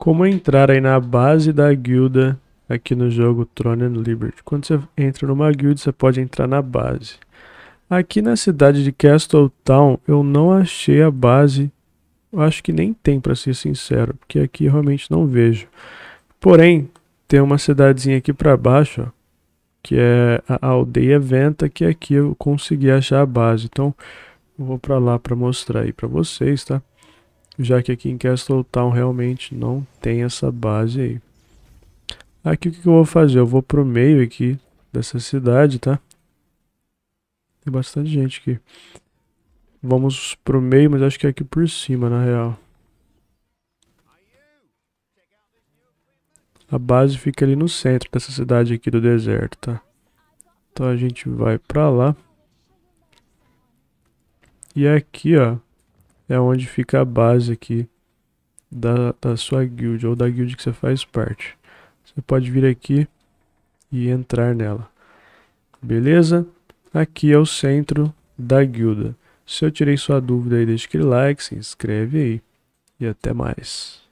como entrar aí na base da guilda aqui no jogo Throne and Liberty. Quando você entra numa guilda você pode entrar na base. Aqui na cidade de Town, eu não achei a base. Eu acho que nem tem, para ser sincero, porque aqui realmente não vejo. Porém, tem uma cidadezinha aqui para baixo, ó, que é a aldeia Venta, que aqui eu consegui achar a base. Então, eu vou para lá para mostrar aí para vocês, tá? já que aqui em Town realmente não tem essa base aí. Aqui o que eu vou fazer? Eu vou pro meio aqui dessa cidade, tá? Tem bastante gente aqui. Vamos pro meio, mas acho que é aqui por cima, na real. A base fica ali no centro dessa cidade aqui do deserto, tá? Então a gente vai pra lá. E aqui, ó, é onde fica a base aqui da, da sua guild ou da guild que você faz parte. Você pode vir aqui e entrar nela. Beleza? Aqui é o centro da guilda. Se eu tirei sua dúvida aí, deixa aquele like, se inscreve aí e até mais.